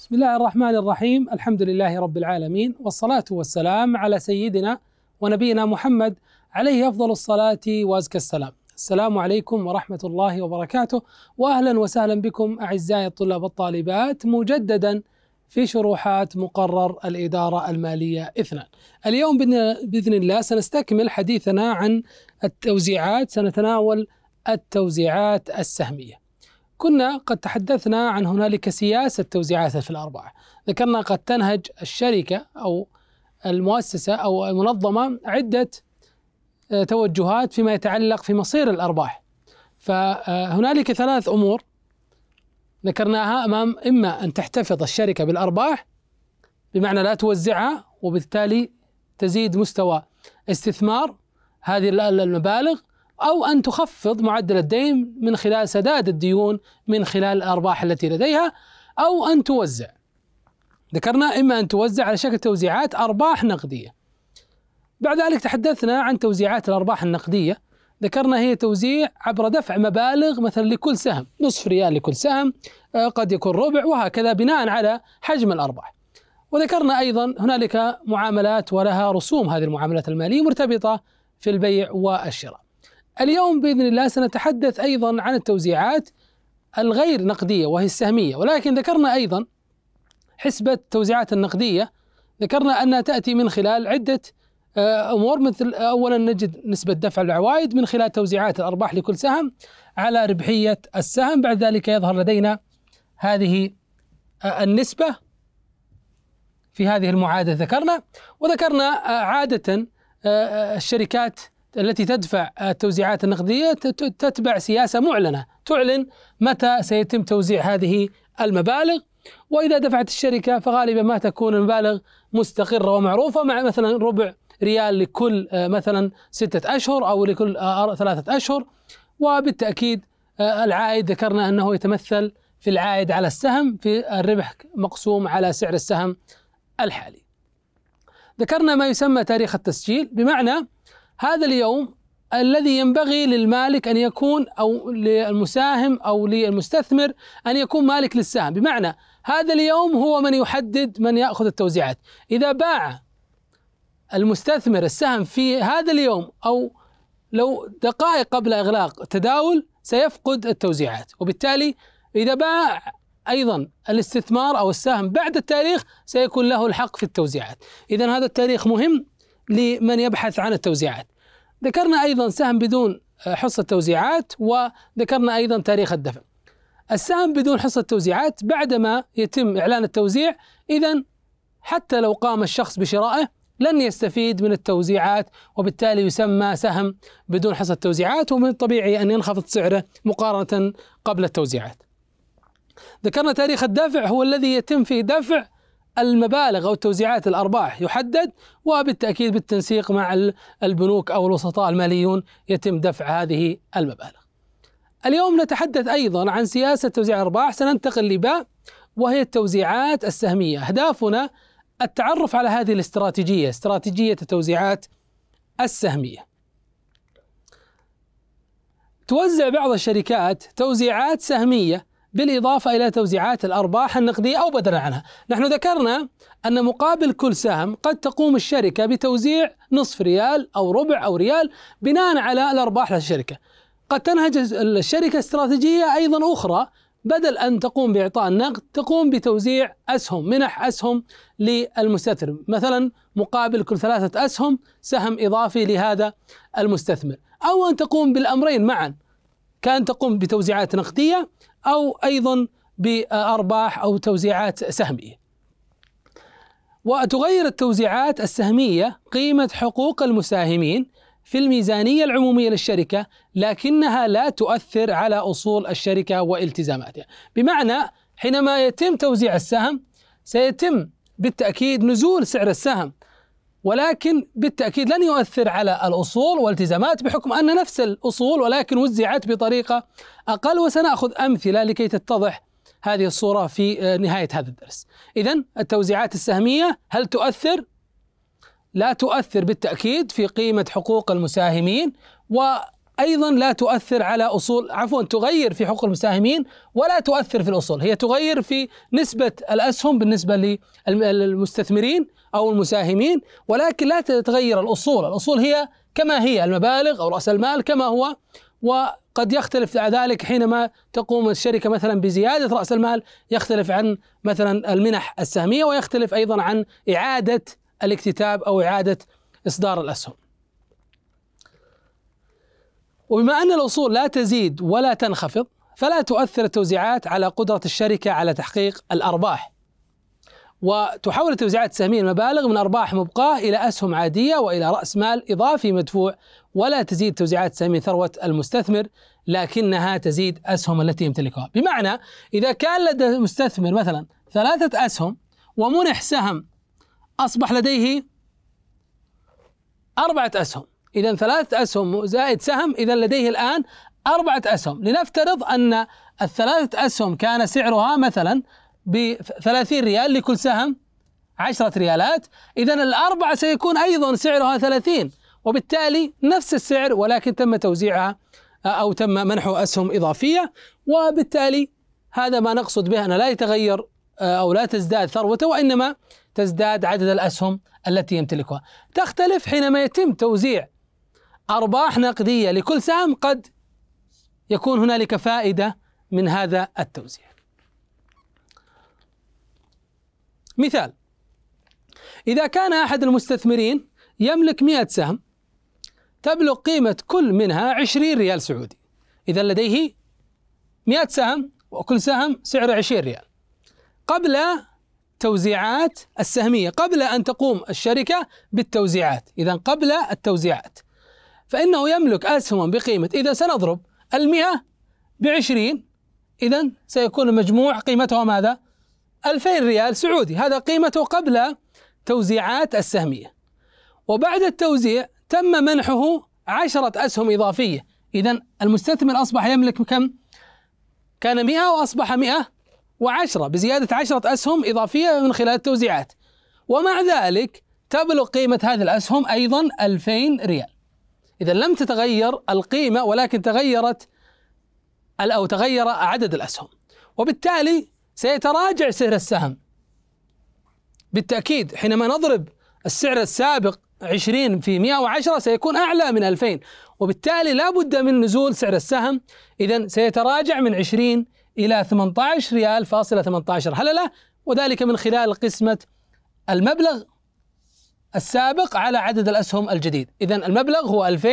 بسم الله الرحمن الرحيم الحمد لله رب العالمين والصلاة والسلام على سيدنا ونبينا محمد عليه أفضل الصلاة وأزكى السلام السلام عليكم ورحمة الله وبركاته وأهلا وسهلا بكم أعزائي الطلاب والطالبات مجددا في شروحات مقرر الإدارة المالية اثنان اليوم بإذن الله سنستكمل حديثنا عن التوزيعات سنتناول التوزيعات السهمية كنا قد تحدثنا عن هنالك سياسة توزيعات في الأربعة ذكرنا قد تنهج الشركة أو المؤسسة أو المنظمة عدة آه، توجهات فيما يتعلق في مصير الأرباح فهنالك آه، ثلاث أمور ذكرناها أمام إما أن تحتفظ الشركة بالأرباح بمعنى لا توزعها وبالتالي تزيد مستوى استثمار هذه المبالغ أو أن تخفض معدل الدين من خلال سداد الديون من خلال الأرباح التي لديها أو أن توزع ذكرنا إما أن توزع على شكل توزيعات أرباح نقدية بعد ذلك تحدثنا عن توزيعات الأرباح النقدية ذكرنا هي توزيع عبر دفع مبالغ مثلا لكل سهم نصف ريال لكل سهم آه، قد يكون ربع وهكذا بناء على حجم الأرباح وذكرنا أيضا هنالك معاملات ولها رسوم هذه المعاملات المالية مرتبطة في البيع والشراء اليوم باذن الله سنتحدث ايضا عن التوزيعات الغير نقديه وهي السهميه ولكن ذكرنا ايضا حسبه التوزيعات النقديه ذكرنا انها تاتي من خلال عده آه، امور مثل اولا نجد نسبه دفع العوائد من خلال توزيعات الارباح لكل سهم على ربحيه السهم بعد ذلك يظهر لدينا هذه آه، النسبه في هذه المعادله ذكرنا وذكرنا آه، عاده الشركات التي تدفع التوزيعات النقدية تتبع سياسة معلنة تعلن متى سيتم توزيع هذه المبالغ وإذا دفعت الشركة فغالبا ما تكون المبالغ مستقرة ومعروفة مع مثلا ربع ريال لكل آه، مثلا ستة أشهر أو لكل آه، ثلاثة أشهر وبالتأكيد آه، العائد ذكرنا أنه يتمثل في العائد على السهم في الربح مقسوم على سعر السهم الحالي ذكرنا ما يسمى تاريخ التسجيل بمعنى هذا اليوم الذي ينبغي للمالك ان يكون او للمساهم او للمستثمر ان يكون مالك للسهم، بمعنى هذا اليوم هو من يحدد من ياخذ التوزيعات، اذا باع المستثمر السهم في هذا اليوم او لو دقائق قبل اغلاق التداول سيفقد التوزيعات، وبالتالي اذا باع ايضا الاستثمار او السهم بعد التاريخ سيكون له الحق في التوزيعات، اذا هذا التاريخ مهم لمن يبحث عن التوزيعات ذكرنا أيضا سهم بدون آه، حصة توزيعات وذكرنا أيضا تاريخ الدفع السهم بدون حصة توزيعات بعدما يتم إعلان التوزيع إذا حتى لو قام الشخص بشرائه لن يستفيد من التوزيعات وبالتالي يسمى سهم بدون حصة توزيعات ومن الطبيعي أن ينخفض سعره مقارنة قبل التوزيعات ذكرنا تاريخ الدفع هو الذي يتم فيه دفع المبالغ أو توزيعات الأرباح يحدد وبالتأكيد بالتنسيق مع البنوك أو الوسطاء الماليون يتم دفع هذه المبالغ اليوم نتحدث أيضا عن سياسة توزيع الأرباح سننتقل لباء وهي التوزيعات السهمية أهدافنا التعرف على هذه الاستراتيجية استراتيجية التوزيعات السهمية توزع بعض الشركات توزيعات سهمية بالإضافة إلى توزيعات الأرباح النقدية أو بدلا عنها نحن ذكرنا أن مقابل كل سهم قد تقوم الشركة بتوزيع نصف ريال أو ربع أو ريال بناء على الأرباح للشركة قد تنهج الشركة استراتيجية أيضا أخرى بدل أن تقوم بإعطاء النقد تقوم بتوزيع أسهم منح أسهم للمستثمر مثلا مقابل كل ثلاثة أسهم سهم إضافي لهذا المستثمر أو أن تقوم بالأمرين معا كأن تقوم بتوزيعات نقدية أو أيضا بأرباح أو توزيعات سهمية وتغير التوزيعات السهمية قيمة حقوق المساهمين في الميزانية العمومية للشركة لكنها لا تؤثر على أصول الشركة والتزاماتها بمعنى حينما يتم توزيع السهم سيتم بالتأكيد نزول سعر السهم ولكن بالتأكيد لن يؤثر على الأصول والتزامات بحكم أن نفس الأصول ولكن وزعت بطريقة أقل وسنأخذ أمثلة لكي تتضح هذه الصورة في آه، نهاية هذا الدرس إذا التوزيعات السهمية هل تؤثر؟ لا تؤثر بالتأكيد في قيمة حقوق المساهمين و أيضا لا تؤثر على أصول عفوا تغير في حقوق المساهمين ولا تؤثر في الأصول هي تغير في نسبة الأسهم بالنسبة للمستثمرين أو المساهمين ولكن لا تتغير الأصول الأصول هي كما هي المبالغ أو رأس المال كما هو وقد يختلف ذلك حينما تقوم الشركة مثلا بزيادة رأس المال يختلف عن مثلا المنح السهمية ويختلف أيضا عن إعادة الاكتتاب أو إعادة إصدار الأسهم وبما أن الأصول لا تزيد ولا تنخفض فلا تؤثر التوزيعات على قدرة الشركة على تحقيق الأرباح وتحول التوزيعات السهميه المبالغ من أرباح مبقاة إلى أسهم عادية وإلى رأس مال إضافي مدفوع ولا تزيد توزيعات سهمية ثروة المستثمر لكنها تزيد أسهم التي يمتلكها بمعنى إذا كان لدى المستثمر مثلا ثلاثة أسهم ومنح سهم أصبح لديه أربعة أسهم إذا ثلاثة أسهم زائد سهم إذا لديه الآن أربعة أسهم لنفترض أن الثلاثة أسهم كان سعرها مثلا ب 30 ريال لكل سهم 10 ريالات إذا الأربعة سيكون أيضا سعرها 30 وبالتالي نفس السعر ولكن تم توزيعها آه، أو تم منح أسهم إضافية وبالتالي هذا ما نقصد به أن لا يتغير آه، أو لا تزداد ثروته وإنما تزداد عدد الأسهم التي يمتلكها تختلف حينما يتم توزيع أرباح نقدية لكل سهم قد يكون هنالك فائدة من هذا التوزيع مثال إذا كان أحد المستثمرين يملك 100 سهم تبلغ قيمة كل منها 20 ريال سعودي إذا لديه 100 سهم وكل سهم سعره 20 ريال قبل توزيعات السهمية قبل أن تقوم الشركة بالتوزيعات إذا قبل التوزيعات فإنه يملك أسهما بقيمة إذا سنضرب المئة بعشرين إذا سيكون المجموع قيمته ماذا؟ 2000 ريال سعودي هذا قيمته قبل توزيعات السهمية وبعد التوزيع تم منحه عشرة أسهم إضافية إذا المستثمر أصبح يملك كم؟ كان 100 وأصبح 110 بزيادة عشرة أسهم إضافية من خلال التوزيعات ومع ذلك تبلغ قيمة هذه الأسهم أيضا 2000 ريال إذا لم تتغير القيمة ولكن تغيرت أو تغير عدد الأسهم وبالتالي سيتراجع سعر السهم بالتأكيد حينما نضرب السعر السابق 20 في 110 سيكون أعلى من 2000 وبالتالي لا بد من نزول سعر السهم إذا سيتراجع من 20 إلى 18 ريال فاصلة 18 هللة وذلك من خلال قسمة المبلغ السابق على عدد الأسهم الجديد إذا المبلغ هو 2000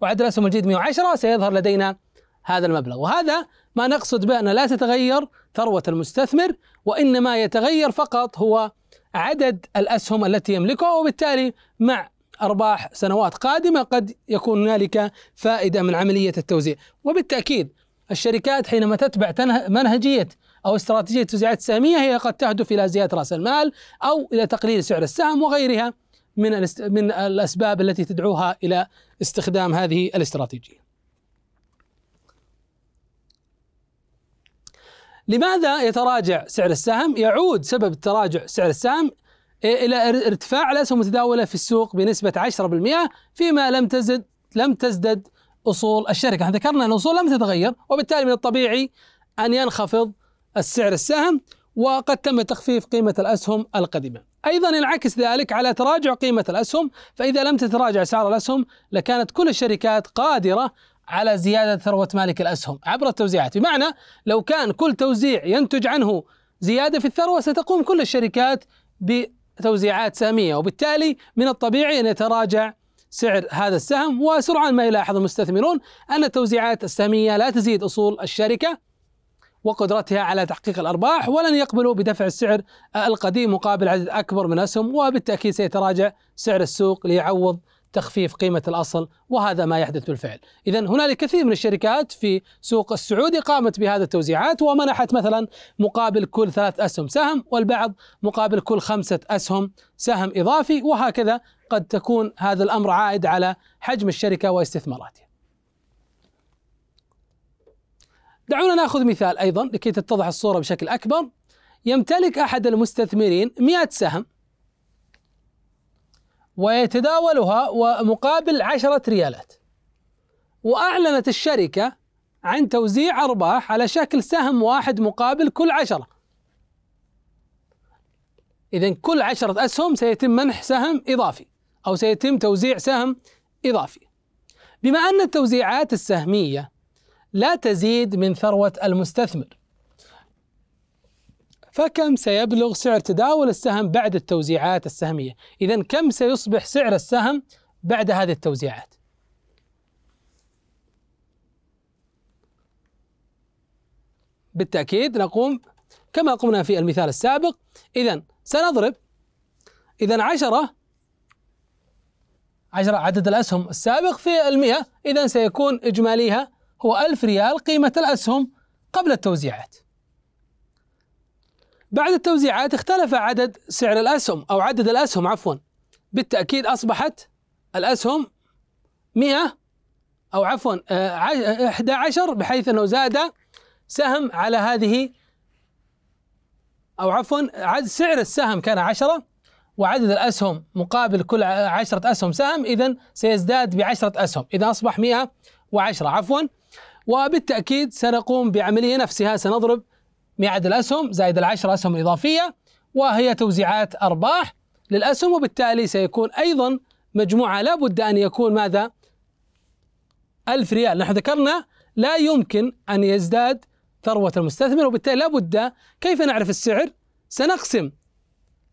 وعدد الأسهم الجديد 110 سيظهر لدينا هذا المبلغ وهذا ما نقصد بأن لا تتغير ثروة المستثمر وإنما يتغير فقط هو عدد الأسهم التي يملكها وبالتالي مع أرباح سنوات قادمة قد يكون هنالك فائدة من عملية التوزيع وبالتأكيد الشركات حينما تتبع منهجية أو استراتيجية التوزيعات السهمية هي قد تهدف إلى زيادة رأس المال أو إلى تقليل سعر السهم وغيرها من من الاسباب التي تدعوها الى استخدام هذه الاستراتيجيه. لماذا يتراجع سعر السهم؟ يعود سبب تراجع سعر السهم الى ارتفاع الاسهم المتداوله في السوق بنسبه 10% فيما لم تزد لم تزدد اصول الشركه، احنا ذكرنا ان الاصول لم تتغير وبالتالي من الطبيعي ان ينخفض السعر السهم وقد تم تخفيف قيمة الأسهم القديمة أيضا ينعكس ذلك على تراجع قيمة الأسهم فإذا لم تتراجع سعر الأسهم لكانت كل الشركات قادرة على زيادة ثروة مالك الأسهم عبر التوزيعات بمعنى لو كان كل توزيع ينتج عنه زيادة في الثروة ستقوم كل الشركات بتوزيعات سامية وبالتالي من الطبيعي أن يتراجع سعر هذا السهم وسرعان ما يلاحظ المستثمرون أن التوزيعات السامية لا تزيد أصول الشركة وقدرتها على تحقيق الأرباح ولن يقبلوا بدفع السعر القديم مقابل عدد أكبر من الأسهم وبالتأكيد سيتراجع سعر السوق ليعوض تخفيف قيمة الأصل وهذا ما يحدث بالفعل إذا هنالك كثير من الشركات في سوق السعودي قامت بهذا التوزيعات ومنحت مثلا مقابل كل ثلاث أسهم سهم والبعض مقابل كل خمسة أسهم سهم إضافي وهكذا قد تكون هذا الأمر عائد على حجم الشركة واستثماراتها دعونا ناخذ مثال ايضا لكي تتضح الصوره بشكل اكبر يمتلك احد المستثمرين 100 سهم ويتداولها ومقابل عشرة ريالات وأعلنت الشركة عن توزيع أرباح على شكل سهم واحد مقابل كل عشرة إذا كل عشرة أسهم سيتم منح سهم إضافي أو سيتم توزيع سهم إضافي بما أن التوزيعات السهمية لا تزيد من ثروة المستثمر فكم سيبلغ سعر تداول السهم بعد التوزيعات السهمية إذا كم سيصبح سعر السهم بعد هذه التوزيعات بالتأكيد نقوم كما قمنا في المثال السابق إذا سنضرب إذا عشرة عشرة عدد الأسهم السابق في المئة إذا سيكون إجماليها هو ألف ريال قيمة الأسهم قبل التوزيعات بعد التوزيعات اختلف عدد سعر الأسهم أو عدد الأسهم عفوا بالتأكيد أصبحت الأسهم 100 أو عفوا 11 آه، آه، بحيث أنه زاد سهم على هذه أو عفوا عدد سعر السهم كان 10 وعدد الأسهم مقابل كل 10 أسهم سهم إذا سيزداد ب 10 أسهم إذا أصبح 110 عفوا وبالتأكيد سنقوم بعملية نفسها سنضرب ميعاد الأسهم زائد العشر أسهم إضافية وهي توزيعات أرباح للأسهم وبالتالي سيكون أيضا مجموعة لابد أن يكون ماذا ألف ريال نحن ذكرنا لا يمكن أن يزداد ثروة المستثمر وبالتالي لابد كيف نعرف السعر سنقسم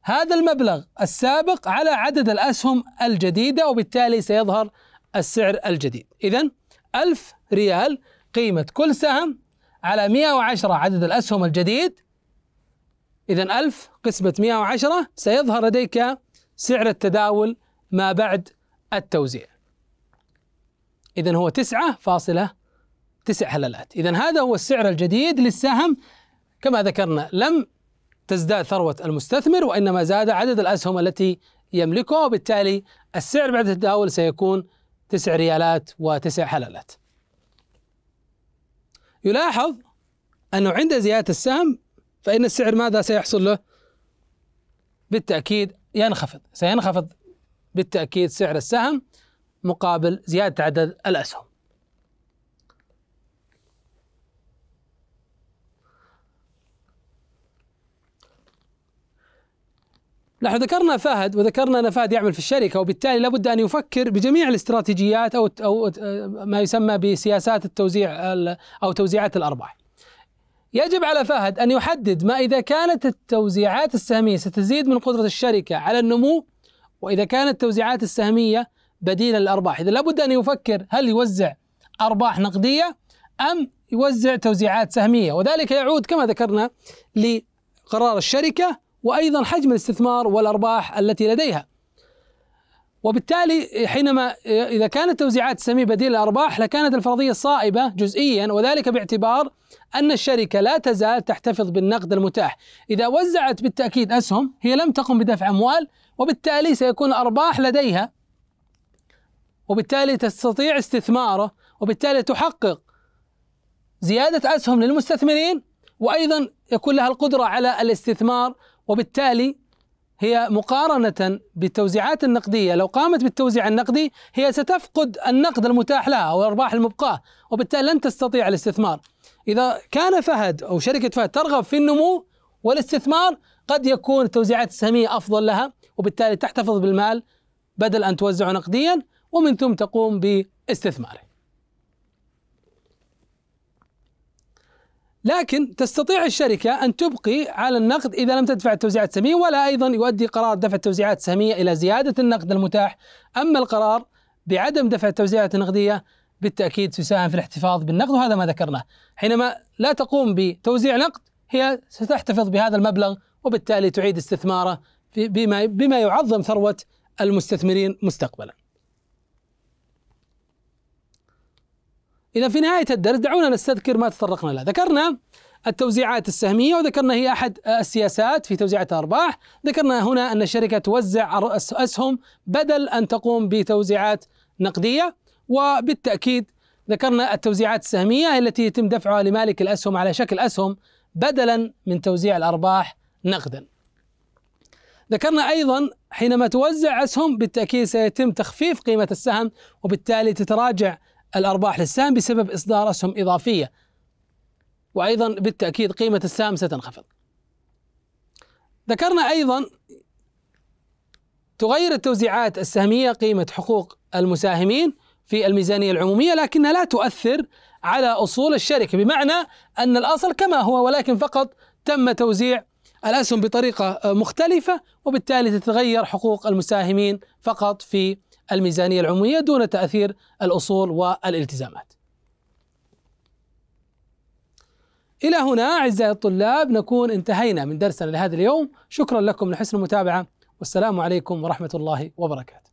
هذا المبلغ السابق على عدد الأسهم الجديدة وبالتالي سيظهر السعر الجديد إذا ألف ريال قيمة كل سهم على 110 عدد الأسهم الجديد إذا 1000 قسمة 110 سيظهر لديك سعر التداول ما بعد التوزيع إذا هو 9.9 هللات إذا هذا هو السعر الجديد للسهم كما ذكرنا لم تزداد ثروة المستثمر وإنما زاد عدد الأسهم التي يملكها وبالتالي السعر بعد التداول سيكون 9 ريالات و9 هللات يلاحظ أنه عند زيادة السهم فإن السعر ماذا سيحصل له؟ بالتأكيد ينخفض سينخفض بالتأكيد سعر السهم مقابل زيادة عدد الأسهم نحن ذكرنا فهد وذكرنا ان فهد يعمل في الشركه وبالتالي لابد ان يفكر بجميع الاستراتيجيات او او ما يسمى بسياسات التوزيع او توزيعات الارباح. يجب على فهد ان يحدد ما اذا كانت التوزيعات السهميه ستزيد من قدره الشركه على النمو واذا كانت التوزيعات السهميه بديلا للارباح، اذا لابد ان يفكر هل يوزع ارباح نقديه ام يوزع توزيعات سهميه وذلك يعود كما ذكرنا لقرار الشركه وايضا حجم الاستثمار والارباح التي لديها. وبالتالي حينما اذا كانت توزيعات سمي بديل الارباح لكانت الفرضيه صائبه جزئيا وذلك باعتبار ان الشركه لا تزال تحتفظ بالنقد المتاح، اذا وزعت بالتاكيد اسهم هي لم تقم بدفع اموال وبالتالي سيكون ارباح لديها وبالتالي تستطيع استثماره وبالتالي تحقق زياده اسهم للمستثمرين وايضا يكون لها القدره على الاستثمار وبالتالي هي مقارنة بالتوزيعات النقدية لو قامت بالتوزيع النقدي هي ستفقد النقد المتاح لها أو الأرباح المبقاة وبالتالي لن تستطيع الاستثمار إذا كان فهد أو شركة فهد ترغب في النمو والاستثمار قد يكون التوزيعات السهمية أفضل لها وبالتالي تحتفظ بالمال بدل أن توزعه نقديا ومن ثم تقوم باستثماره لكن تستطيع الشركة أن تبقي على النقد إذا لم تدفع التوزيعات السهمية ولا أيضا يؤدي قرار دفع التوزيعات السهمية إلى زيادة النقد المتاح أما القرار بعدم دفع التوزيعات النقدية بالتأكيد تساهم في الاحتفاظ بالنقد وهذا ما ذكرناه حينما لا تقوم بتوزيع نقد هي ستحتفظ بهذا المبلغ وبالتالي تعيد استثماره بما بما يعظم ثروة المستثمرين مستقبلا إذا في نهاية الدرس دعونا نستذكر ما تطرقنا له ذكرنا التوزيعات السهمية وذكرنا هي أحد السياسات في توزيع الأرباح ذكرنا هنا أن الشركة توزع أسهم بدل أن تقوم بتوزيعات نقدية وبالتأكيد ذكرنا التوزيعات السهمية التي يتم دفعها لمالك الأسهم على شكل أسهم بدلا من توزيع الأرباح نقدا ذكرنا أيضا حينما توزع أسهم بالتأكيد سيتم تخفيف قيمة السهم وبالتالي تتراجع الأرباح للسهم بسبب إصدار أسهم إضافية وأيضا بالتأكيد قيمة السهم ستنخفض ذكرنا أيضا تغير التوزيعات السهمية قيمة حقوق المساهمين في الميزانية العمومية لكنها لا تؤثر على أصول الشركة بمعنى أن الأصل كما هو ولكن فقط تم توزيع الأسهم بطريقة مختلفة وبالتالي تتغير حقوق المساهمين فقط في الميزانية العمومية دون تأثير الأصول والالتزامات إلى هنا أعزائي الطلاب نكون انتهينا من درسنا لهذا اليوم شكرا لكم لحسن المتابعة والسلام عليكم ورحمة الله وبركاته